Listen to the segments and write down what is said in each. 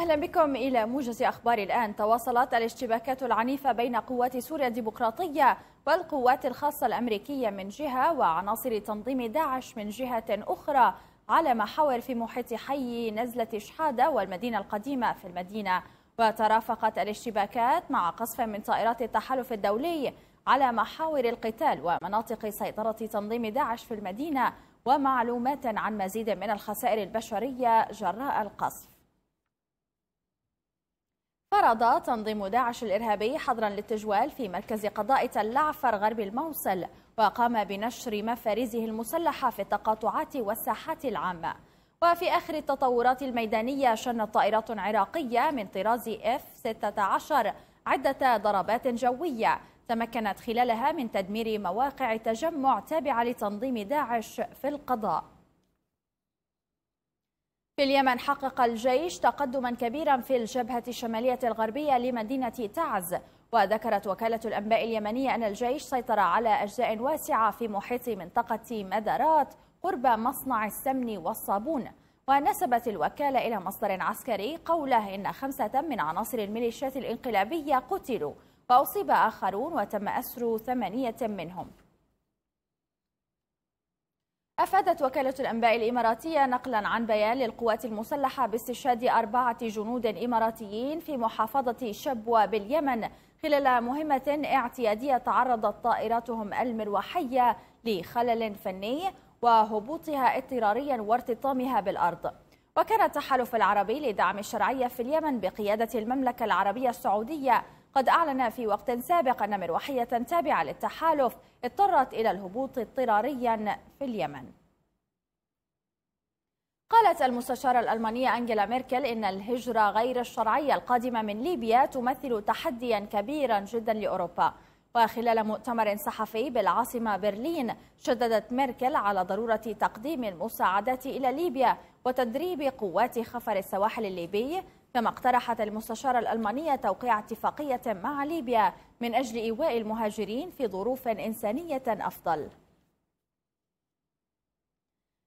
أهلا بكم إلى موجز أخبار الآن تواصلت الاشتباكات العنيفة بين قوات سوريا الديمقراطية والقوات الخاصة الأمريكية من جهة وعناصر تنظيم داعش من جهة أخرى على محاور في محيط حي نزلة شحادة والمدينة القديمة في المدينة وترافقت الاشتباكات مع قصف من طائرات التحالف الدولي على محاور القتال ومناطق سيطرة تنظيم داعش في المدينة ومعلومات عن مزيد من الخسائر البشرية جراء القصف عرض تنظيم داعش الإرهابي حظرا للتجوال في مركز قضاء تلعفر غرب الموصل وقام بنشر مفارزه المسلحة في التقاطعات والساحات العامة وفي آخر التطورات الميدانية شنت طائرات عراقية من طراز F-16 عدة ضربات جوية تمكنت خلالها من تدمير مواقع تجمع تابعة لتنظيم داعش في القضاء في اليمن حقق الجيش تقدما كبيرا في الجبهة الشمالية الغربية لمدينة تعز وذكرت وكالة الأنباء اليمنية أن الجيش سيطر على أجزاء واسعة في محيط منطقة مدارات قرب مصنع السمن والصابون ونسبت الوكالة إلى مصدر عسكري قوله إن خمسة من عناصر الميليشيات الإنقلابية قتلوا وأصيب آخرون وتم أسر ثمانية منهم أفادت وكالة الأنباء الإماراتية نقلا عن بيان للقوات المسلحة باستشهاد أربعة جنود إماراتيين في محافظة شبوة باليمن خلال مهمة اعتيادية تعرضت طائراتهم المروحية لخلل فني وهبوطها اضطراريا وارتطامها بالأرض وكان التحالف العربي لدعم الشرعية في اليمن بقيادة المملكة العربية السعودية قد أعلن في وقت سابق أن مروحية تابعة للتحالف اضطرت إلى الهبوط اضطراريا في اليمن قالت المستشارة الألمانية أنجيلا ميركل إن الهجرة غير الشرعية القادمة من ليبيا تمثل تحديا كبيرا جدا لأوروبا وخلال مؤتمر صحفي بالعاصمة برلين شددت ميركل على ضرورة تقديم المساعدات إلى ليبيا وتدريب قوات خفر السواحل الليبي كما اقترحت المستشارة الألمانية توقيع اتفاقية مع ليبيا من أجل إيواء المهاجرين في ظروف إنسانية أفضل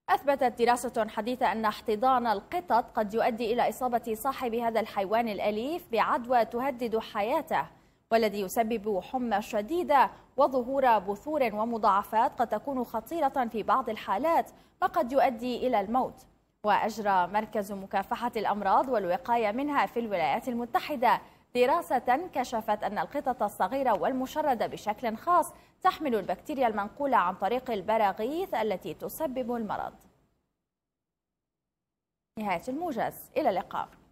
أثبتت دراسة حديثة أن احتضان القطط قد يؤدي إلى إصابة صاحب هذا الحيوان الأليف بعدوى تهدد حياته والذي يسبب حمى شديدة وظهور بثور ومضاعفات قد تكون خطيرة في بعض الحالات وقد يؤدي إلى الموت وأجرى مركز مكافحة الأمراض والوقاية منها في الولايات المتحدة دراسة كشفت أن القطط الصغيرة والمشردة بشكل خاص تحمل البكتيريا المنقولة عن طريق البراغيث التي تسبب المرض نهاية الموجز إلى اللقاء